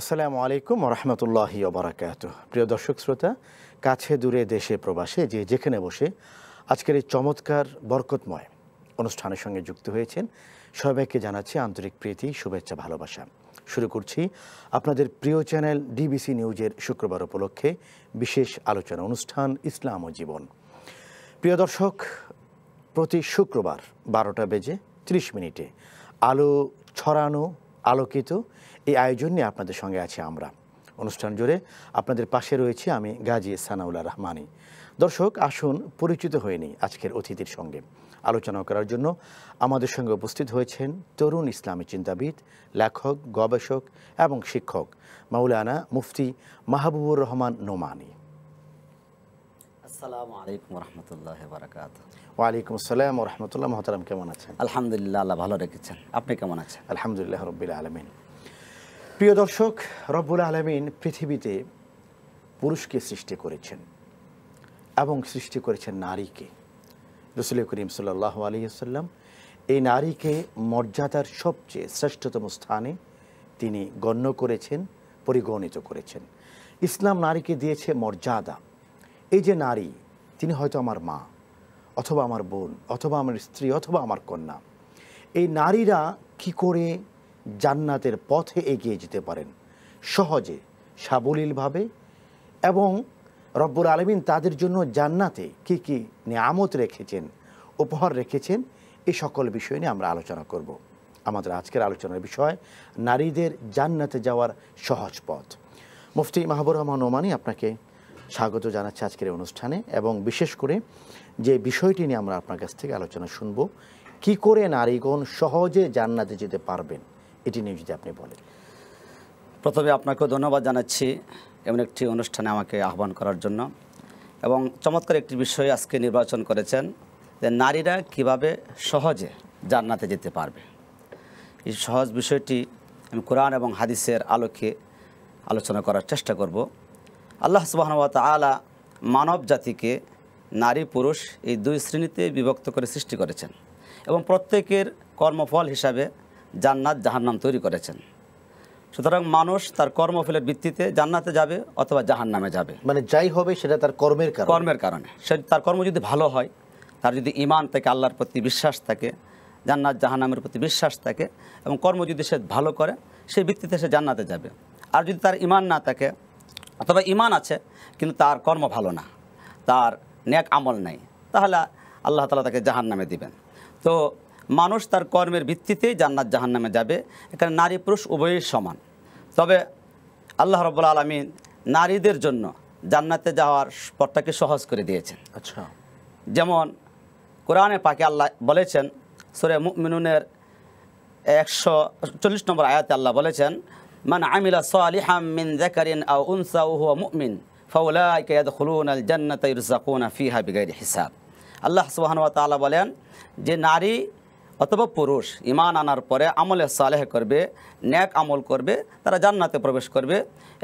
আসসালামু আলাইকুম রহমতুল্লাহ ওবরাকাত প্রিয় দর্শক শ্রোতা কাছে দূরে দেশে প্রবাসে যে যেখানে বসে আজকের এই চমৎকার বরকতময় অনুষ্ঠানের সঙ্গে যুক্ত হয়েছেন সবাইকে জানাচ্ছি আন্তরিক প্রীতি শুভেচ্ছা ভালোবাসা শুরু করছি আপনাদের প্রিয় চ্যানেল ডিবিসি নিউজের শুক্রবার উপলক্ষে বিশেষ আলোচনা অনুষ্ঠান ইসলাম ও জীবন প্রিয় দর্শক প্রতি শুক্রবার বারোটা বেজে ৩০ মিনিটে আলো ছড়ানো আলোকিত এই আয়োজন নিয়ে আপনাদের সঙ্গে আছি আমরা অনুষ্ঠান জুড়ে আপনাদের পাশে রয়েছে আমি গাজী সানাউল্লা রহমানি দর্শক আসুন পরিচিত হয়নি আজকের অতিথির সঙ্গে আলোচনা করার জন্য আমাদের সঙ্গে উপস্থিত হয়েছেন তরুণ ইসলামী চিন্তাবিদ লেখক গবেষক এবং শিক্ষক মাউলানা মুফতি মাহবুবুর রহমান নোমানি ওয়ালাইকুম আসসালাম কেমন আছেন আলহামদুলিল্লাহ ভালো রেখেছেন আপনি কেমন আছেন আলহামদুলিল্লাহ রবিল আলমিন প্রিয় দর্শক রব্বুল আলমিন পৃথিবীতে পুরুষকে সৃষ্টি করেছেন এবং সৃষ্টি করেছেন নারীকে রসুল করিম সাল্লাহ আলিয়াল্লাম এই নারীকে মর্যাদার সবচেয়ে শ্রেষ্ঠতম স্থানে তিনি গণ্য করেছেন পরিগণিত করেছেন ইসলাম নারীকে দিয়েছে মর্যাদা এই যে নারী তিনি হয়তো আমার মা অথবা আমার বোন অথবা আমার স্ত্রী অথবা আমার কন্যা এই নারীরা কি করে জান্নাতের পথে এগিয়ে যেতে পারেন সহজে সাবলীলভাবে এবং রব্বুর আলমিন তাদের জন্য জান্নাতে কি কি নিয়ামত রেখেছেন উপহার রেখেছেন এই সকল বিষয় নিয়ে আমরা আলোচনা করব আমাদের আজকের আলোচনার বিষয় নারীদের জান্নাতে যাওয়ার সহজ পথ মুফতি মাহবুর রহমান ওমানি আপনাকে স্বাগত জানাচ্ছি আজকের অনুষ্ঠানে এবং বিশেষ করে যে বিষয়টি নিয়ে আমরা আপনার কাছ থেকে আলোচনা শুনব কি করে নারীগণ সহজে জান্নাতে যেতে পারবেন এটি নিয়ে যদি আপনি বলেন প্রথমে আপনাকেও ধন্যবাদ জানাচ্ছি এমন একটি অনুষ্ঠানে আমাকে আহ্বান করার জন্য এবং চমৎকার একটি বিষয় আজকে নির্বাচন করেছেন যে নারীরা কিভাবে সহজে জান্নাতে যেতে পারবে এই সহজ বিষয়টি আমি কোরআন এবং হাদিসের আলোকে আলোচনা করার চেষ্টা করব আল্লাহ সুবাহনবাত আলা মানব জাতিকে নারী পুরুষ এই দুই শ্রেণীতে বিভক্ত করে সৃষ্টি করেছেন এবং প্রত্যেকের কর্মফল হিসাবে জান্নাত জাহান্নাম তৈরি করেছেন সুতরাং মানুষ তার কর্মফলের ভিত্তিতে জান্নাতে যাবে অথবা জাহান্নামে যাবে মানে যাই হবে সেটা তার কর্মের কর্মের কারণে সে তার কর্ম যদি ভালো হয় তার যদি ইমান থাকে আল্লাহর প্রতি বিশ্বাস থাকে জান্নাত জাহান্নামের প্রতি বিশ্বাস থাকে এবং কর্ম যদি সে ভালো করে সেই ভিত্তিতে সে জান্নাতে যাবে আর যদি তার ইমান না থাকে অথবা ইমান আছে কিন্তু তার কর্ম ভালো না তার ন্যাক আমল নেই তাহলে আল্লাহ তালা তাকে নামে দিবেন তো মানুষ তার কর্মের ভিত্তিতেই জান্নাত জাহান্নামে যাবে এখানে নারী পুরুষ উভয়ই সমান তবে আল্লাহ রব্বুল আলমিন নারীদের জন্য জান্নাতে যাওয়ার পথটাকে সহজ করে দিয়েছেন আচ্ছা যেমন কোরআনে পাকে আল্লাহ বলেছেন সুরে মিনুনের একশো চল্লিশ নম্বর আয়াতে আল্লাহ বলেছেন মানে আমিলা সালিহাম মিন জাকারিন আউ উনসা উহ মুমিন ফাউলাইকা ইয়াদখুলুন আল জান্নাতা ইরজাকুনা ফিহা বিগাইরি হিসাব আল্লাহ সোহান তালা বলেন যে নারী অথবা পুরুষ ইমান আনার পরে আমলে সালেহ করবে ন্যাক আমল করবে তারা জান্নাতে প্রবেশ করবে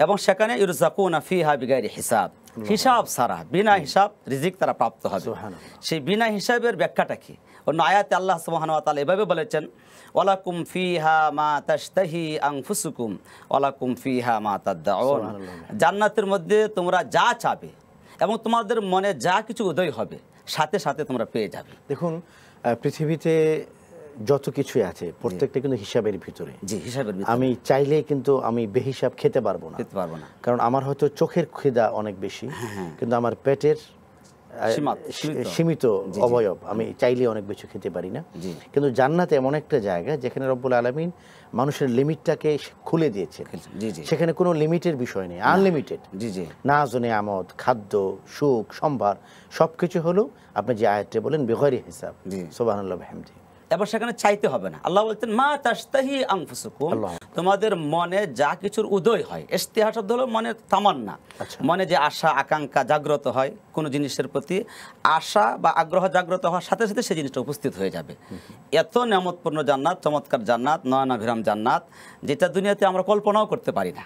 এবং সেখানে ইরুজাকুনা ফি হাবিগারি হিসাব হিসাব সারা বিনা হিসাব রিজিক তারা প্রাপ্ত হবে সেই বিনা হিসাবের ব্যাখ্যাটা কি অন্য আয়াতে আল্লাহ সুবাহানুয়াতাল এভাবে বলেছেন ওলাকুম ফিহা মা তাস্তাহি ফুসুকুম ওলাকুম ফিহা মা তাদ্দাউন জান্নাতের মধ্যে তোমরা যা চাবে এবং তোমাদের মনে যা কিছু উদয় হবে সাথে সাথে তোমরা পেয়ে যাবে দেখুন পৃথিবীতে যত কিছুই আছে প্রত্যেকটা কিন্তু হিসাবের ভিতরে জি হিসাবের আমি চাইলে কিন্তু আমি বেহিসাব খেতে পারবো না খেতে পারবো না কারণ আমার হয়তো চোখের খিদা অনেক বেশি হ্যাঁ, হ্যাঁ। কিন্তু আমার পেটের সীমিত অবয়ব আমি চাইলে অনেক কিছু খেতে পারি না কিন্তু জান্নাত এমন একটা জায়গা যেখানে রব্বুল আলমিন মানুষের লিমিটটাকে খুলে দিয়েছে সেখানে কোনো লিমিটের বিষয় নেই আনলিমিটেড না জনে আমদ খাদ্য সুখ সম্ভার সব কিছু হলো আপনি যে আয়াতটা বলেন বেহরি হিসাব সোবাহ হ্যামদি এবার সেখানে চাইতে হবে না আল্লাহ বলতেন মা তাস্তাহি আংফুসুকু তোমাদের মনে যা কিছুর উদয় হয় ইস্তেহা শব্দ হলো মনে তামান্না আচ্ছা। মনে যে আশা আকাঙ্ক্ষা জাগ্রত হয় কোনো জিনিসের প্রতি আশা বা আগ্রহ জাগ্রত হওয়ার সাথে সাথে সেই জিনিসটা উপস্থিত হয়ে যাবে এত নিয়ামতপূর্ণ জান্নাত চমৎকার জান্নাত নয়নাভিরাম জান্নাত যেটা দুনিয়াতে আমরা কল্পনাও করতে পারি না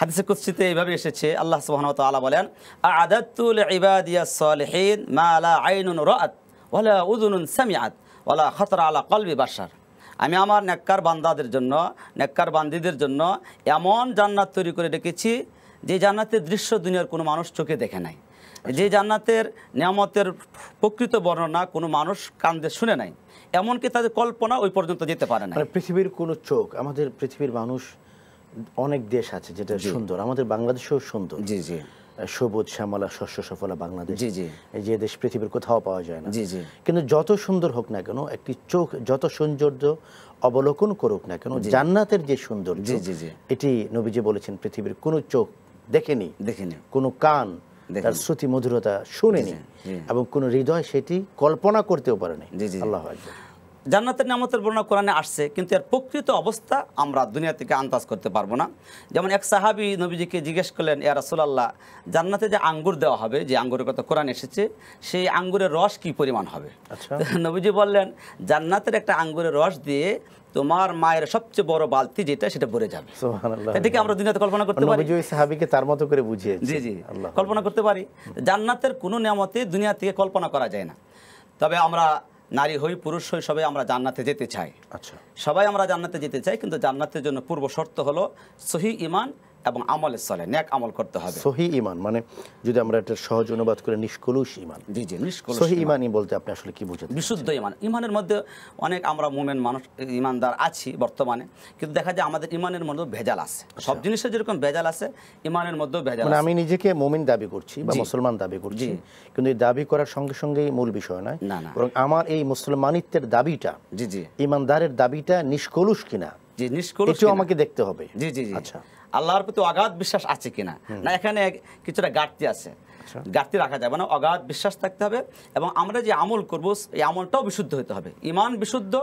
হাদিসে কুৎসিতে এইভাবে এসেছে আল্লাহ সুবহানাহু ওয়া তাআলা বলেন আদাতুল ইবাদিয়াস সালিহিন মা লা আইনুন রাআত ওয়ালা উদুনুন উযুনুন সামিআত ওলা খতরা আলা কলবি বাসার আমি আমার নেককার বান্দাদের জন্য নেককার বান্দিদের জন্য এমন জান্নাত তৈরি করে রেখেছি যে জান্নাতের দৃশ্য দুনিয়ার কোনো মানুষ চোখে দেখে নাই আচ্ছা। যে জান্নাতের নিয়ামতের প্রকৃত বর্ণনা কোনো মানুষ কান্দে শুনে নাই এমনকি তাদের কল্পনা ওই পর্যন্ত যেতে পারে না মানে পৃথিবীর কোনো চোখ আমাদের পৃথিবীর মানুষ অনেক দেশ আছে যেটা সুন্দর আমাদের বাংলাদেশেও সুন্দর জি জি সবুজ শ্যামলা শস্য সফলা বাংলাদেশ যে দেশ পৃথিবীর কোথাও পাওয়া যায় না কিন্তু যত সুন্দর হোক না কেন একটি চোখ যত সৌন্দর্য অবলোকন করুক না কেন জান্নাতের যে সুন্দর এটি নবীজি বলেছেন পৃথিবীর কোন চোখ দেখেনি দেখেনি কোন কান তার শ্রুতি মধুরতা শুনেনি এবং কোন হৃদয় সেটি কল্পনা করতেও পারেনি আল্লাহ জান্নাতের নামতের বর্ণনা কোরআনে আসছে কিন্তু এর প্রকৃত অবস্থা আমরা দুনিয়া থেকে আন্দাজ করতে পারবো না যেমন এক সাহাবি নবীজিকে জিজ্ঞেস করলেন ইয়া রাসুলাল্লাহ জান্নাতে যে আঙ্গুর দেওয়া হবে যে আঙ্গুরের কথা কোরআন এসেছে সেই আঙ্গুরের রস কি পরিমাণ হবে আচ্ছা। নবীজি বললেন জান্নাতের একটা আঙ্গুরের রস দিয়ে তোমার মায়ের সবচেয়ে বড় বালতি যেটা সেটা ভরে যাবে এটাকে আমরা দুনিয়াতে কল্পনা করতে পারি সাহাবিকে তার মতো করে বুঝিয়ে জি জি কল্পনা করতে পারি জান্নাতের কোনো নিয়ামতে দুনিয়া থেকে কল্পনা করা যায় না তবে আমরা নারী হই পুরুষ হই সবাই আমরা জান্নাতে যেতে চাই আচ্ছা সবাই আমরা জান্নাতে যেতে চাই কিন্তু জান্নাতের জন্য পূর্ব শর্ত হলো সহি ইমান এবং আমল সালে নেক আমল করতে হবে সহি ইমান মানে যদি আমরা এটা সহজ অনুবাদ করে নিষ্কলুষ ইমান জি জি নিষ্কলুষ সহি ইমানই বলতে আপনি আসলে কি বুঝেন বিশুদ্ধ ইমান ইমানের মধ্যে অনেক আমরা মোমেন মানুষ ইমানদার আছি বর্তমানে কিন্তু দেখা যায় আমাদের ইমানের মধ্যে ভেজাল আছে আচ্ছা। সব জিনিসে যেরকম ভেজাল আছে ইমানের মধ্যে ভেজাল মানে আমি নিজেকে মুমিন দাবি করছি বা মুসলমান দাবি করছি কিন্তু এই দাবি করার সঙ্গে সঙ্গে মূল বিষয় নয় বরং আমার এই মুসলমানিত্বের দাবিটা জি জি ইমানদারের দাবিটা নিষ্কলুষ কিনা জি নিষ্কলুষ আমাকে দেখতে হবে জি জি আচ্ছা আল্লাহর প্রতি অগাধ বিশ্বাস আছে কিনা না এখানে কিছুটা ঘাটতি আছে আচ্ছা। ঘাটতি রাখা যাবে না অগাধ বিশ্বাস থাকতে হবে এবং আমরা যে আমল করব এই আমলটাও বিশুদ্ধ হতে হবে ইমান বিশুদ্ধ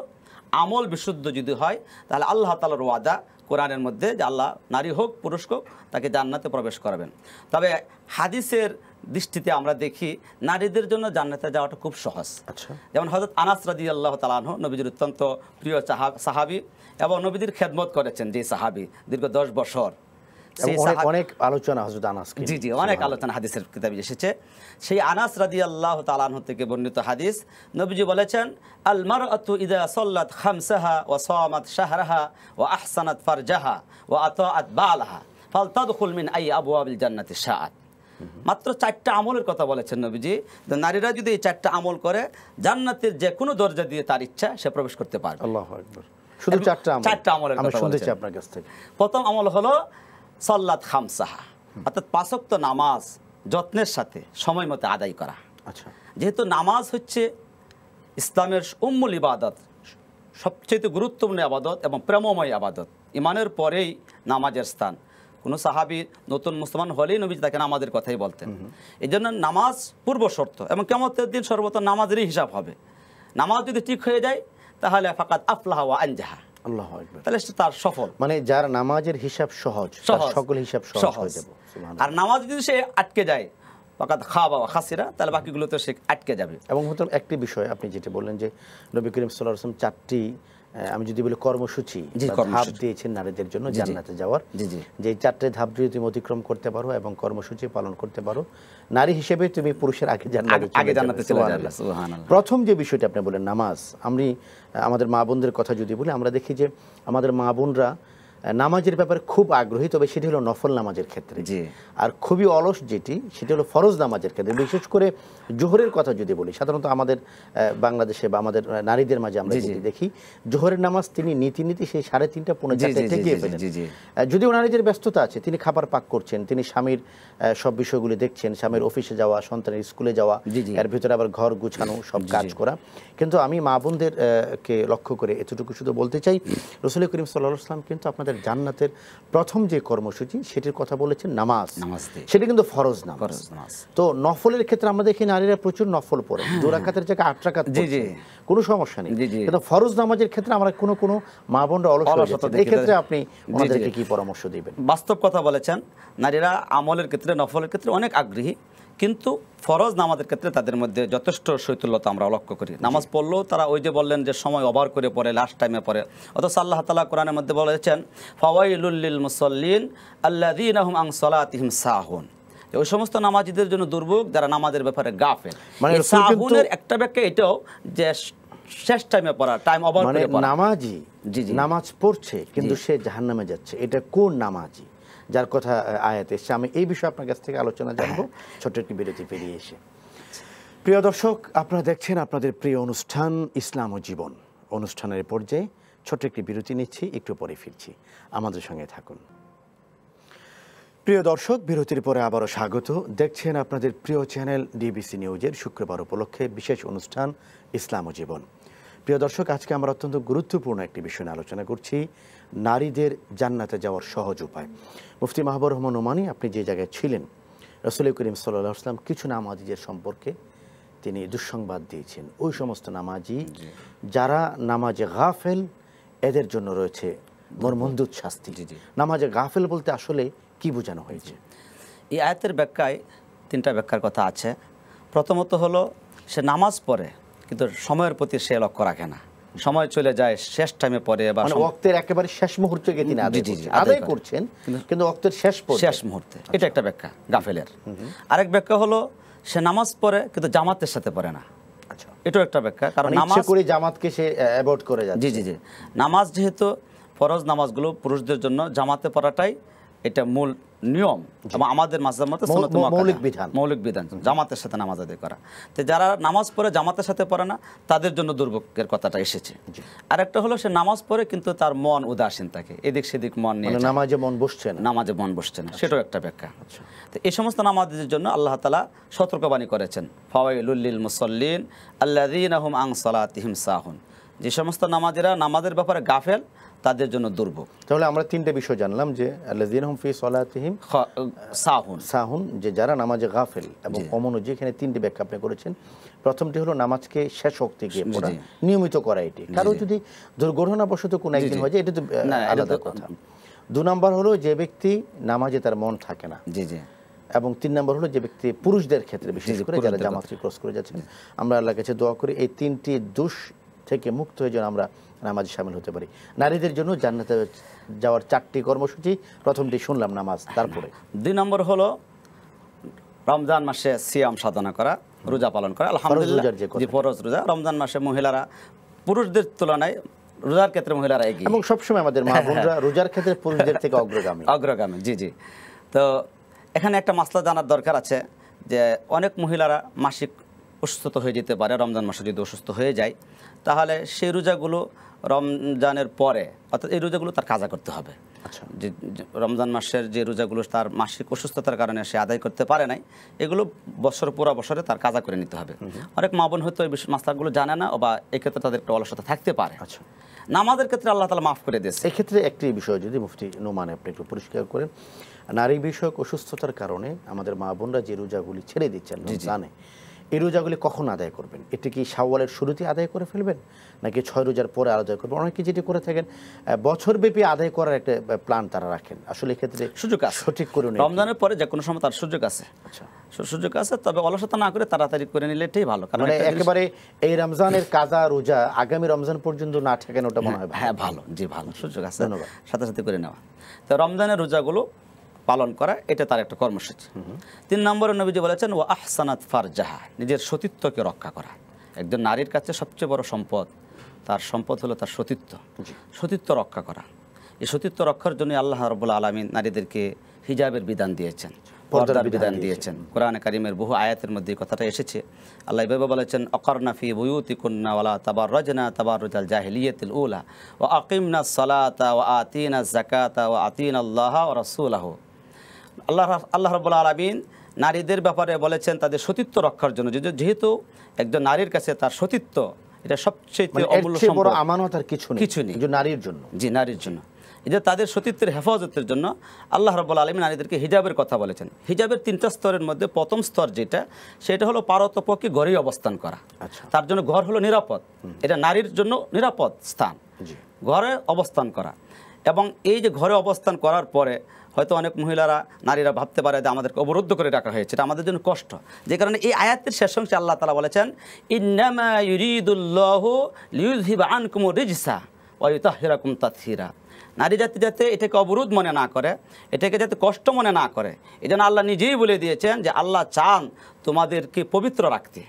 আমল বিশুদ্ধ যদি হয় তাহলে আল্লাহ তালার ওয়াদা কোরআনের মধ্যে যে আল্লাহ নারী হোক পুরুষ হোক তাকে জান্নাতে প্রবেশ করাবেন তবে হাদিসের দৃষ্টিতে আমরা দেখি নারীদের জন্য জান্নাতে যাওয়াটা খুব সহজ আচ্ছা যেমন হজরত আনাস রাজি আল্লাহ তালাহ নবীজির অত্যন্ত প্রিয় সাহাবি এবং নবীদের খেদমত করেছেন যে সাহাবি দীর্ঘ দশ বছর অনেক আলোচনা আনাস জি জি অনেক আলোচনা হাদিসের কিতাবে এসেছে সেই আনাস থেকে বর্ণিত হাদিস নবীজি বলেছেন খামসাহা সামাত শাহরাহা আহসানাত ফারজাহা আই জান্নাতি মাত্র চারটা আমলের কথা বলেছেন নবীজি তো নারীরা যদি এই চারটা আমল করে জান্নাতের যে কোনো দরজা দিয়ে তার ইচ্ছা সে প্রবেশ করতে পারবে শুধু চারটা চারটা আমলের কথা আপনার কাছ থেকে প্রথম আমল হলো সল্লাত খামসাহা অর্থাৎ পাঁচক্ত নামাজ যত্নের সাথে সময় মতো আদায় করা আচ্ছা যেহেতু নামাজ হচ্ছে ইসলামের উম্মুল ইবাদত সবচেয়ে গুরুত্বপূর্ণ আবাদত এবং প্রেমময় আবাদত ইমানের পরেই নামাজের স্থান কোনো সাহাবি নতুন মুসলমান হলেই নবীজি তাকে নামাজের কথাই বলতেন এই জন্য নামাজ পূর্ব শর্ত এবং কেমতের দিন সর্বত নামাজেরই হিসাব হবে নামাজ যদি ঠিক হয়ে যায় তাহলে ফাকাত আফলাহা আনজাহা আল্লাহ তাহলে তার সফল মানে যার নামাজের হিসাব সহজ সকল হিসাব সহজ আর নামাজ যদি সে আটকে যায় খাসিরা তাহলে সে আটকে যাবে এবং একটি বিষয় আপনি যেটা বললেন যে নবী করিম সাল্লাহ চারটি আমি যদি বলি কর্মসূচি ধাপ দিয়েছেন নারীদের জন্য জান্নাতে যাওয়ার যে চারটে ধাপ যদি তুমি অতিক্রম করতে পারো এবং কর্মসূচি পালন করতে পারো নারী হিসেবে তুমি পুরুষের আগে জান্নাতে প্রথম যে বিষয়টা আপনি বলেন নামাজ আমি আমাদের মা বোনদের কথা যদি বলি আমরা দেখি যে আমাদের মা বোনরা নামাজের ব্যাপারে খুব আগ্রহী তবে সেটি হলো নফল নামাজের ক্ষেত্রে জি আর খুবই অলস যেটি সেটি হলো ফরজ নামাজের ক্ষেত্রে বিশেষ করে জোহরের কথা যদি বলি সাধারণত আমাদের বাংলাদেশে বা আমাদের নারীদের মাঝে আমরা যদি দেখি জোহরের নামাজ তিনি নীতি নীতি সেই সাড়ে তিনটা পনেরো চারটায় ঠেকিয়ে ফেলেন যদিও নারীদের ব্যস্ততা আছে তিনি খাবার পাক করছেন তিনি স্বামীর সব বিষয়গুলি দেখছেন স্বামীর অফিসে যাওয়া সন্তানের স্কুলে যাওয়া এর ভিতরে আবার ঘর গুছানো সব কাজ করা কিন্তু আমি মা বোনদেরকে লক্ষ্য করে এতটুকু শুধু বলতে চাই রসুল করিম সাল্লাহ আসলাম কিন্তু আপনার আমাদের জান্নাতের প্রথম যে কর্মসূচি সেটির কথা বলেছেন নামাজ সেটা কিন্তু ফরজ নামাজ তো নফলের ক্ষেত্রে আমাদের এখানে নারীরা প্রচুর নফল পড়ে হ্যাঁ। দু জায়গায় আট রাখাত কোনো সমস্যা নেই কিন্তু ফরজ নামাজের ক্ষেত্রে আমরা কোনো কোনো মা বোনরা অলসতা এই ক্ষেত্রে আপনি আমাদেরকে কি পরামর্শ দিবেন বাস্তব কথা বলেছেন নারীরা আমলের ক্ষেত্রে নফলের ক্ষেত্রে অনেক আগ্রহী কিন্তু ফরজ নামাজের ক্ষেত্রে তাদের মধ্যে যথেষ্ট শৈতুল্যতা আমরা লক্ষ্য করি নামাজ পড়লেও তারা ওই যে বললেন যে সময় অভার করে পড়ে লাস্ট টাইমে পড়ে অথচ আল্লাহ তালা কোরআনের মধ্যে বলেছেন ফাওয়াইলুল্লিল মুসল্লিন আল্লাদিন আহম আং সলাতিহিম সাহুন ওই সমস্ত নামাজিদের জন্য দুর্ভোগ যারা নামাজের ব্যাপারে গাফেল মানে সাহুনের একটা ব্যাখ্যা এটাও যে শেষ টাইমে পড়া টাইম ওভার মানে নামাজি জি জি নামাজ পড়ছে কিন্তু সে জাহান্নামে যাচ্ছে এটা কোন নামাজি যার কথা আয়াত এসছে আমি এই বিষয়ে আপনার কাছ থেকে আলোচনা হ্যাঁ। জানবো ছোট্ট একটি বিরতি পেরিয়ে এসে প্রিয় দর্শক আপনারা দেখছেন আপনাদের প্রিয় অনুষ্ঠান ইসলাম ও জীবন অনুষ্ঠানের পর্যায়ে ছোট্ট একটি বিরতি নিচ্ছি একটু পরে ফিরছি আমাদের সঙ্গে থাকুন প্রিয় দর্শক বিরতির পরে আবারও স্বাগত দেখছেন আপনাদের প্রিয় চ্যানেল ডিবিসি নিউজের শুক্রবার উপলক্ষে বিশেষ অনুষ্ঠান ইসলাম ও জীবন প্রিয় দর্শক আজকে আমরা অত্যন্ত গুরুত্বপূর্ণ একটি বিষয় নিয়ে আলোচনা করছি নারীদের জান্নাতে যাওয়ার সহজ উপায় মুফতি মাহবুর রহমান ওমানি আপনি যে জায়গায় ছিলেন রসুল করিম সাল্লাহ আসলাম কিছু নামাজিদের সম্পর্কে তিনি দুঃসংবাদ দিয়েছেন ওই সমস্ত নামাজি যারা নামাজে গাফেল এদের জন্য রয়েছে মর্মন্দুত শাস্তি নামাজে গাফেল বলতে আসলে কি বোঝানো হয়েছে এই আয়াতের ব্যাখ্যায় তিনটা ব্যাখ্যার কথা আছে প্রথমত হলো সে নামাজ পড়ে কিন্তু সময়ের প্রতি সে লক্ষ্য রাখে না সময় চলে যায় শেষ টাইমে পরে বা মানে ওয়াক্তের একেবারে শেষ মুহূর্তে গিয়ে তিনি আদায় করছেন কিন্তু অক্তের শেষ শেষ মুহূর্তে এটা আচ্ছা। একটা ব্যাখ্যা গাফেলের আরেক ব্যাখ্যা হলো সে নামাজ পড়ে কিন্তু জামাতের সাথে পড়ে না এটাও একটা ব্যাখ্যা কারণ মানে নামাজ করে জামাতকে সে অ্যাভয়েড করে যায় জি জি জি নামাজ যেহেতু ফরজ নামাজগুলো পুরুষদের জন্য জামাতে পড়াটাই এটা মূল নিয়ম এবং আমাদের মাঝের মৌলিক বিধান মৌলিক বিধান জামাতের সাথে নামাজ আদায় করা তো যারা নামাজ পড়ে জামাতের সাথে পড়ে না তাদের জন্য দুর্ভোগের কথাটা এসেছে আর একটা হলো সে নামাজ পড়ে কিন্তু তার মন উদাসীন থাকে এদিক সেদিক মন নিয়ে মানে নামাজে মন বসছে না নামাজে মন বসছে না আচ্ছা। সেটাও একটা ব্যাখ্যা আচ্ছা। তো এই সমস্ত নামাজের জন্য আল্লাহ তালা সতর্কবাণী করেছেন ফাওয়াইলুল্লিল মুসল্লিন আল্লাহ আং সালাতিহিম সাহুন যে সমস্ত নামাজেরা নামাজের ব্যাপারে গাফেল তাদের জন্য দুর্ভোগ তাহলে আমরা তিনটে বিষয় জানলাম যে সাহুন যে যারা নামাজে গাফেল এবং অমনোজি এখানে তিনটি ব্যাখ্যা আপনি করেছেন প্রথমটি হলো নামাজকে শেষ শক্তি গিয়ে নিয়মিত করা এটি কারো যদি দুর্ঘটনাবশত কোন একদিন হয় যে এটা তো আলাদা কথা দু নম্বর হলো যে ব্যক্তি নামাজে তার মন থাকে না জি জি এবং তিন নম্বর হলো যে ব্যক্তি পুরুষদের ক্ষেত্রে বিশেষ করে যারা জামাতটি ক্রস করে যাচ্ছেন আমরা আল্লাহ কাছে দোয়া করি এই তিনটি দোষ থেকে মুক্ত হয়ে যেন আমরা নামাজে সামিল হতে পারি নারীদের জন্য জান্নাতে যাওয়ার চারটি কর্মসূচি প্রথমটি শুনলাম নামাজ তারপরে দুই নম্বর হলো রমজান মাসে সিয়াম সাধনা করা রোজা পালন করা আলহামদুলিল্লাহ রোজা রমজান মাসে মহিলারা পুরুষদের তুলনায় রোজার ক্ষেত্রে মহিলারা এগিয়ে এবং সবসময় আমাদের মা বোনরা রোজার ক্ষেত্রে পুরুষদের থেকে অগ্রগামী অগ্রগামী জি জি তো এখানে একটা মাসলা জানার দরকার আছে যে অনেক মহিলারা মাসিক অসুস্থ হয়ে যেতে পারে রমজান মাসে যদি অসুস্থ হয়ে যায় তাহলে সেই রোজাগুলো রমজানের পরে অর্থাৎ এই রোজাগুলো তার কাজা করতে হবে আচ্ছা। যে রমজান মাসের যে রোজাগুলো তার মাসিক অসুস্থতার কারণে সে আদায় করতে পারে নাই এগুলো বছর পুরো বছরে তার কাজা করে নিতে হবে অনেক মা বোন হয়তো এই মাস্টারগুলো জানে না বা এক্ষেত্রে তাদের একটু অলসতা থাকতে পারে আচ্ছা নামাজের ক্ষেত্রে আল্লাহ তালা মাফ করে দিয়েছে এক্ষেত্রে একটি বিষয় যদি মুফতি নোমানে আপনি একটু পরিষ্কার করেন নারী বিষয়ক অসুস্থতার কারণে আমাদের মা বোনরা যে রোজাগুলি ছেড়ে দিচ্ছেন জানে এই রোজাগুলি কখন আদায় করবেন এটি কি সাওয়ালের শুরুতে আদায় করে ফেলবেন নাকি ছয় রোজার পরে আদায় করবেন অনেকে যেটি করে থাকেন বছরব্যাপী আদায় করার একটা প্ল্যান তারা রাখেন আসলে এক্ষেত্রে সুযোগ আছে সঠিক করুন রমজানের পরে যে কোনো সময় তার সুযোগ আছে আচ্ছা সুযোগ আছে তবে অলসতা না করে তাড়াতাড়ি করে নিলে এটাই ভালো কারণ মানে একেবারে এই রমজানের কাজা রোজা আগামী রমজান পর্যন্ত না ঠেকেন ওটা মনে হয় হ্যাঁ ভালো জি ভালো সুযোগ আছে ধন্যবাদ সাথে সাথে করে নেওয়া তো রমজানের রোজাগুলো পালন করা এটা তার একটা কর্মসূচি তিন নম্বরে নবীজি বলেছেন ও আহসানাত ফারজাহা নিজের সতীত্বকে রক্ষা করা একজন নারীর কাছে সবচেয়ে বড় সম্পদ তার সম্পদ হলো তার সতীত্ব সতীত্ব রক্ষা করা এই সতীত্ব রক্ষার জন্য আল্লাহ রবুল আলমী নারীদেরকে হিজাবের বিধান দিয়েছেন পর্দার বিধান দিয়েছেন কোরআনে কারিমের বহু আয়াতের মধ্যে কথাটা এসেছে আল্লাহ এভাবে বলেছেন অকর্নাফি বুয়ুতি কুন্না ওলা তাবার রজনা তাবার রুজাল জাহিলিয়তুল উলা ও আকিমনা সলাতা ও আতিনা জাকাতা ও আতিন আল্লাহ ও রসুলাহ আল্লাহ আল্লাহ রবুল্লা আলমিন নারীদের ব্যাপারে বলেছেন তাদের সতীত্ব রক্ষার জন্য যেহেতু একজন নারীর কাছে তার সতীত্ব এটা সবচেয়ে কিছু মানে কিছু নেই নারীর জন্য জি নারীর জন্য যে তাদের সতীত্বের হেফাজতের জন্য আল্লাহ রব্বুল আলমী নারীদেরকে হিজাবের কথা বলেছেন হিজাবের তিনটা স্তরের মধ্যে প্রথম স্তর যেটা সেটা হলো পারতপক্ষে ঘরেই অবস্থান করা আচ্ছা। তার জন্য ঘর হলো নিরাপদ এটা নারীর জন্য নিরাপদ স্থান ঘরে অবস্থান করা এবং এই যে ঘরে অবস্থান করার পরে হয়তো অনেক মহিলারা নারীরা ভাবতে পারে যে আমাদেরকে অবরুদ্ধ করে রাখা হয়েছে এটা আমাদের জন্য কষ্ট যে কারণে এই আয়াতের শেষ অংশে আল্লাহ তালা বলেছেন ইন্নামা রিজসা তাথিরা নারী জাতি যাতে এটাকে অবরোধ মনে না করে এটাকে যাতে কষ্ট মনে না করে এই জন্য আল্লাহ নিজেই বলে দিয়েছেন যে আল্লাহ চান তোমাদেরকে পবিত্র রাখতে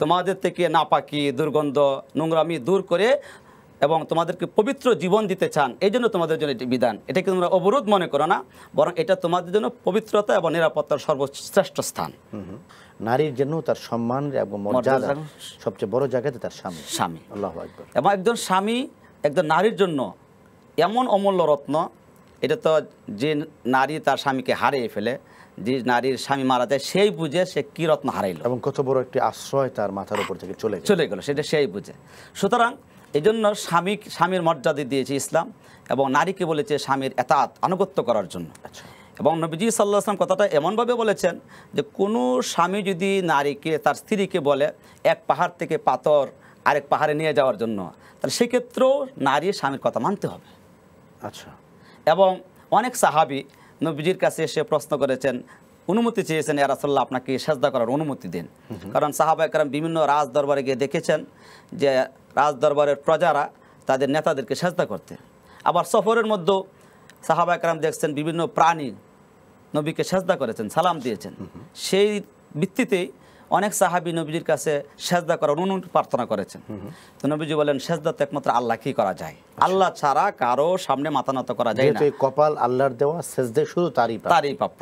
তোমাদের থেকে নাপাকি দুর্গন্ধ নোংরামি দূর করে এবং তোমাদেরকে পবিত্র জীবন দিতে চান এই জন্য তোমাদের জন্য এটি বিধান এটাকে তোমরা অবরোধ মনে করো না বরং এটা তোমাদের জন্য পবিত্রতা এবং নিরাপত্তার সর্বশ্রেষ্ঠ স্থান নারীর জন্য তার সম্মান এবং মর্যাদা সবচেয়ে বড় জায়গাতে তার স্বামী স্বামী আল্লাহ এবং একজন স্বামী একজন নারীর জন্য এমন অমূল্য রত্ন এটা তো যে নারী তার স্বামীকে হারিয়ে ফেলে যে নারীর স্বামী মারা যায় সেই বুঝে সে কি রত্ন হারাইল এবং কত বড় একটি আশ্রয় তার মাথার উপর থেকে চলে চলে গেল সেটা সেই বুঝে সুতরাং এই জন্য স্বামী স্বামীর মর্যাদা দিয়েছে ইসলাম এবং নারীকে বলেছে স্বামীর এতাত আনুগত্য করার জন্য আচ্ছা। এবং নবীজি সাল্লাহ আসলাম কথাটা এমনভাবে বলেছেন যে কোনো স্বামী যদি নারীকে তার স্ত্রীকে বলে এক পাহাড় থেকে পাথর আরেক পাহাড়ে নিয়ে যাওয়ার জন্য তাহলে সেক্ষেত্রেও নারী স্বামীর কথা মানতে হবে আচ্ছা এবং অনেক সাহাবি নবীজির কাছে এসে প্রশ্ন করেছেন অনুমতি চেয়েছেন ইয়ারাসল্লাহ আপনাকে সাজদা করার অনুমতি দিন কারণ সাহাবা কারণ বিভিন্ন রাজ দরবারে গিয়ে দেখেছেন যে রাজদরবারের প্রজারা তাদের নেতাদেরকে সাজদা করতে আবার সফরের মধ্যে সাহাবা একরাম দেখছেন বিভিন্ন প্রাণী নবীকে সাজদা করেছেন সালাম দিয়েছেন সেই ভিত্তিতেই অনেক সাহাবি নবীজির কাছে সাজদা করার অনু প্রার্থনা করেছেন তো নবীজি বলেন সাজদা তো একমাত্র আল্লাহকেই করা যায় আচ্ছা। আল্লাহ ছাড়া কারো সামনে মাথা নত করা যায় না কপাল আল্লাহর দেওয়া সেজদে শুধু তারই তারই প্রাপ্য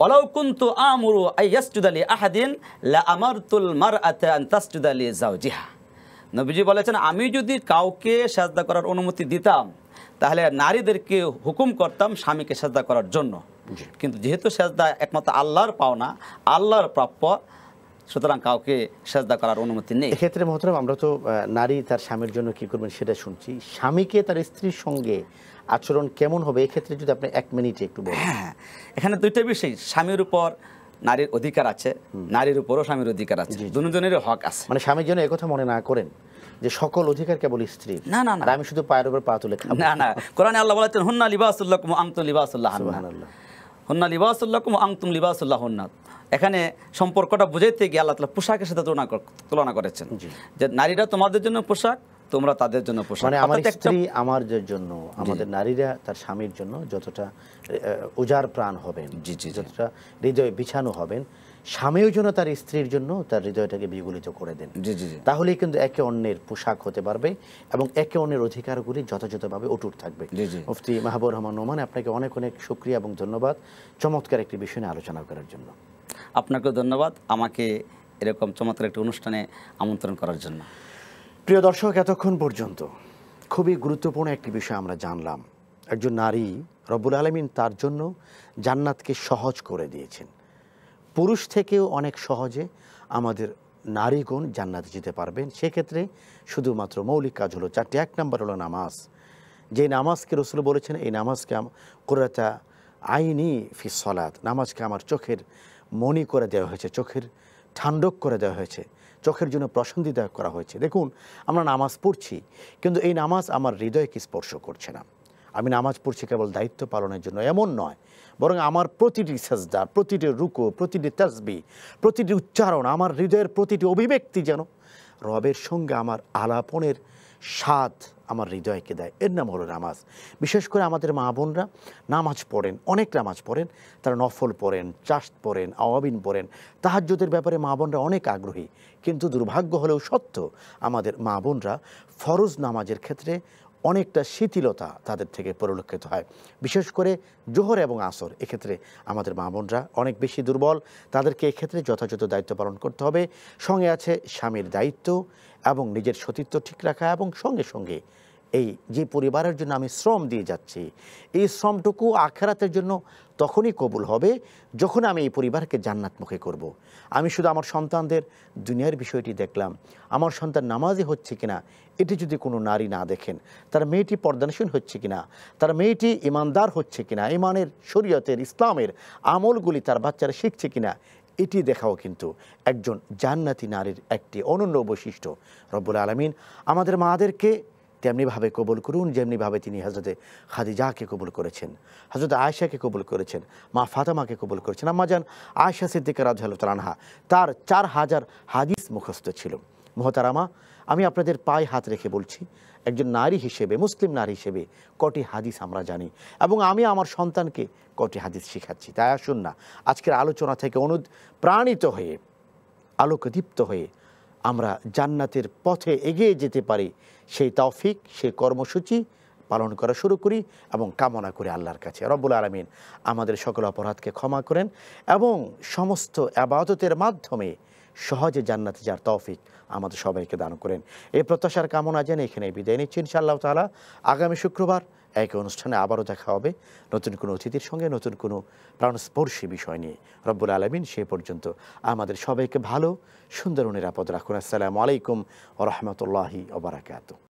ওয়ালাউ কুনতু আমুরু আইয়াসজুদা লি আহাদিন লা আমারতুল মারআতা আন তাসজুদা লি যাওজিহা নবীজি বলেছেন আমি যদি কাউকে সাজদা করার অনুমতি দিতাম তাহলে নারীদেরকে হুকুম করতাম স্বামীকে সাজদা করার জন্য কিন্তু যেহেতু সাজদা একমাত্র আল্লাহর পাওনা আল্লাহর প্রাপ্য সুতরাং কাউকে সাজদা করার অনুমতি নেই এক্ষেত্রে মহতরম আমরা তো নারী তার স্বামীর জন্য কি করবেন সেটা শুনছি স্বামীকে তার স্ত্রীর সঙ্গে আচরণ কেমন হবে এক্ষেত্রে যদি আপনি এক মিনিটে একটু হ্যাঁ, হ্যাঁ এখানে দুইটা বিষয় স্বামীর উপর নারীর অধিকার আছে নারীর উপরও স্বামীর অধিকার আছে দুজনেরই হক আছে মানে স্বামীর জন্য একথা মনে না করেন যে সকল অধিকার কেবল স্ত্রী না না না আমি শুধু পায়ের উপর পা তুলে না না কোরআনে আল্লাহ বলেছেন হুন্না লিবাসুল্লাহ আন্তম লিবাসুল্লাহ হুন্না লিবাসুল্লাহ আংতুম লিবাসুল্লাহ হুন্না এখানে সম্পর্কটা বুঝাইতে গিয়ে আল্লাহ তালা পোশাকের সাথে তুলনা তুলনা করেছেন যে নারীরা তোমাদের জন্য পোশাক তোমরা তাদের জন্য পোশাক মানে আমার স্ত্রী আমার জন্য আমাদের নারীরা তার স্বামীর জন্য যতটা উজার প্রাণ হবেন জি জি যতটা হৃদয় বিছানো হবেন স্বামীও যেন তার স্ত্রীর জন্য তার হৃদয়টাকে বিগুলিত করে দেন জি জি তাহলেই কিন্তু একে অন্যের পোশাক হতে পারবে এবং একে অন্যের অধিকারগুলি যথাযথভাবে অটুট থাকবে মুফতি মাহবুর রহমান নোমান আপনাকে অনেক অনেক সুক্রিয়া এবং ধন্যবাদ চমৎকার একটি বিষয় নিয়ে আলোচনা করার জন্য আপনাকে ধন্যবাদ আমাকে এরকম চমৎকার একটি অনুষ্ঠানে আমন্ত্রণ করার জন্য প্রিয় দর্শক এতক্ষণ পর্যন্ত খুবই গুরুত্বপূর্ণ একটি বিষয় আমরা জানলাম একজন নারী রব্বুল আলমিন তার জন্য জান্নাতকে সহজ করে দিয়েছেন পুরুষ থেকেও অনেক সহজে আমাদের নারীগণ জান্নাতে যেতে পারবেন সেক্ষেত্রে শুধুমাত্র মৌলিক কাজ হলো চারটি এক নম্বর হলো নামাজ যে নামাজকে রসুল বলেছেন এই নামাজকে কোরাতা আইনি ফি সলাত নামাজকে আমার চোখের মনি করে দেওয়া হয়েছে চোখের ঠান্ডক করে দেওয়া হয়েছে চোখের জন্য প্রশান্তি করা হয়েছে দেখুন আমরা নামাজ পড়ছি কিন্তু এই নামাজ আমার হৃদয়কে স্পর্শ করছে না আমি নামাজ পড়ছি কেবল দায়িত্ব পালনের জন্য এমন নয় বরং আমার প্রতিটি সাজদা প্রতিটি রুকো প্রতিটি তসবি প্রতিটি উচ্চারণ আমার হৃদয়ের প্রতিটি অভিব্যক্তি যেন রবের সঙ্গে আমার আলাপনের স্বাদ আমার হৃদয়কে দেয় এর নাম হলো নামাজ বিশেষ করে আমাদের মা বোনরা নামাজ পড়েন অনেক নামাজ পড়েন তারা নফল পড়েন চাষ পড়েন আওয়াবিন পড়েন তাহাজ্যদের ব্যাপারে মা বোনরা অনেক আগ্রহী কিন্তু দুর্ভাগ্য হলেও সত্য আমাদের মা বোনরা ফরজ নামাজের ক্ষেত্রে অনেকটা শিথিলতা তাদের থেকে পরিলক্ষিত হয় বিশেষ করে জোহর এবং আসর এক্ষেত্রে আমাদের মা বোনরা অনেক বেশি দুর্বল তাদেরকে এক্ষেত্রে যথাযথ দায়িত্ব পালন করতে হবে সঙ্গে আছে স্বামীর দায়িত্ব এবং নিজের সতীত্ব ঠিক রাখা এবং সঙ্গে সঙ্গে এই যে পরিবারের জন্য আমি শ্রম দিয়ে যাচ্ছি এই শ্রমটুকু আখেরাতের জন্য তখনই কবুল হবে যখন আমি এই পরিবারকে জান্নাতমুখী করব। আমি শুধু আমার সন্তানদের দুনিয়ার বিষয়টি দেখলাম আমার সন্তান নামাজে হচ্ছে কি না এটি যদি কোনো নারী না দেখেন তার মেয়েটি পর্দানশীল হচ্ছে কি না তার মেয়েটি ইমানদার হচ্ছে কিনা ইমানের শরীয়তের ইসলামের আমলগুলি তার বাচ্চারা শিখছে কিনা এটি দেখাও কিন্তু একজন জান্নাতি নারীর একটি অনন্য বৈশিষ্ট্য রব্বুল আলমিন আমাদের মাদেরকে তেমনিভাবে কবুল করুন যেমনিভাবে তিনি হজরতে খাদিজাকে কবুল করেছেন হজরত আয়সাকে কবুল করেছেন মা ফাতেমাকে কবুল করেছেন আম্মা যান আয়সা সিদ্দিকা রাজু তালানহা তার চার হাজার হাদিস মুখস্থ ছিল মহতারামা আমি আপনাদের পায়ে হাত রেখে বলছি একজন নারী হিসেবে মুসলিম নারী হিসেবে কটি হাদিস আমরা জানি এবং আমি আমার সন্তানকে কটি হাদিস শিখাচ্ছি তাই আসুন না আজকের আলোচনা থেকে অনুপ্রাণিত প্রাণিত হয়ে আলোকদীপ্ত হয়ে আমরা জান্নাতের পথে এগিয়ে যেতে পারি সেই তৌফিক সেই কর্মসূচি পালন করা শুরু করি এবং কামনা করি আল্লাহর কাছে রব্বুল আলমিন আমাদের সকল অপরাধকে ক্ষমা করেন এবং সমস্ত আবাদতের মাধ্যমে সহজে জান্নাতে যার তৌফিক আমাদের সবাইকে দান করেন এই প্রত্যাশার কামনা জেনে এখানে বিদায় নিচ্ছি ইনশাআল্লাহ তালা আগামী শুক্রবার এক অনুষ্ঠানে আবারও দেখা হবে নতুন কোনো অতিথির সঙ্গে নতুন কোনো প্রাণস্পর্শী বিষয় নিয়ে রব্বুল আলমিন সে পর্যন্ত আমাদের সবাইকে ভালো সুন্দর ও নিরাপদ রাখুন আসসালামু আলাইকুম ও রহমতুল্লাহি ওবরাকাত